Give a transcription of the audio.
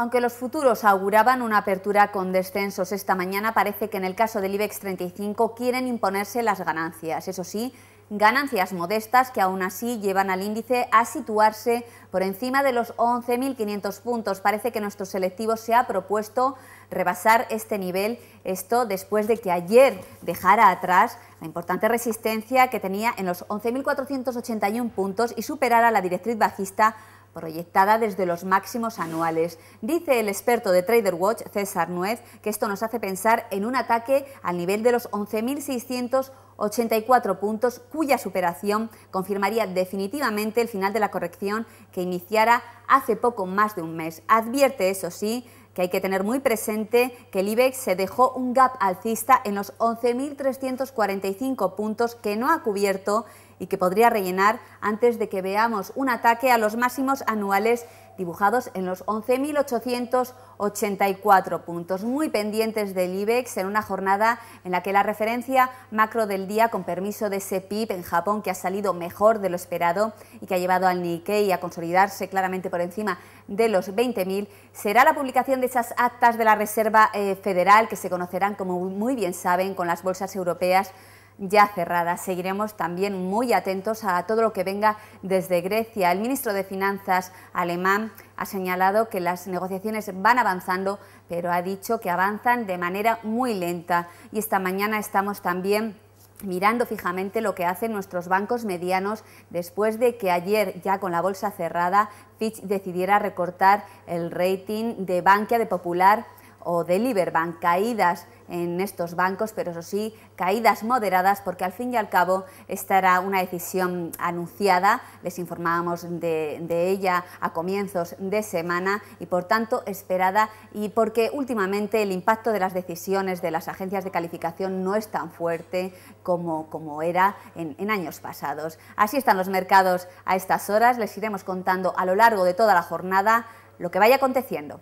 Aunque los futuros auguraban una apertura con descensos esta mañana, parece que en el caso del IBEX 35 quieren imponerse las ganancias. Eso sí, ganancias modestas que aún así llevan al índice a situarse por encima de los 11.500 puntos. Parece que nuestro selectivo se ha propuesto rebasar este nivel, esto después de que ayer dejara atrás la importante resistencia que tenía en los 11.481 puntos y superara la directriz bajista proyectada desde los máximos anuales. Dice el experto de Trader Watch, César Nuez, que esto nos hace pensar en un ataque al nivel de los 11.684 puntos, cuya superación confirmaría definitivamente el final de la corrección que iniciara hace poco más de un mes. Advierte, eso sí, que hay que tener muy presente que el IBEX se dejó un gap alcista en los 11.345 puntos que no ha cubierto y que podría rellenar antes de que veamos un ataque a los máximos anuales dibujados en los 11.884 puntos, muy pendientes del IBEX en una jornada en la que la referencia macro del día, con permiso de ese en Japón, que ha salido mejor de lo esperado y que ha llevado al Nikkei a consolidarse claramente por encima de los 20.000, será la publicación de esas actas de la Reserva eh, Federal, que se conocerán, como muy bien saben, con las bolsas europeas ya cerrada. Seguiremos también muy atentos a todo lo que venga desde Grecia. El ministro de Finanzas alemán ha señalado que las negociaciones van avanzando, pero ha dicho que avanzan de manera muy lenta. Y esta mañana estamos también mirando fijamente lo que hacen nuestros bancos medianos después de que ayer, ya con la bolsa cerrada, Fitch decidiera recortar el rating de Bankia de Popular o de LiberBank caídas en estos bancos, pero eso sí, caídas moderadas, porque al fin y al cabo esta era una decisión anunciada, les informábamos de, ella a comienzos de semana y por tanto esperada y porque últimamente el impacto de las decisiones de las agencias de calificación no es tan fuerte como, era en años pasados. Así están los mercados a estas horas, les iremos contando a lo largo de toda la jornada lo que vaya aconteciendo.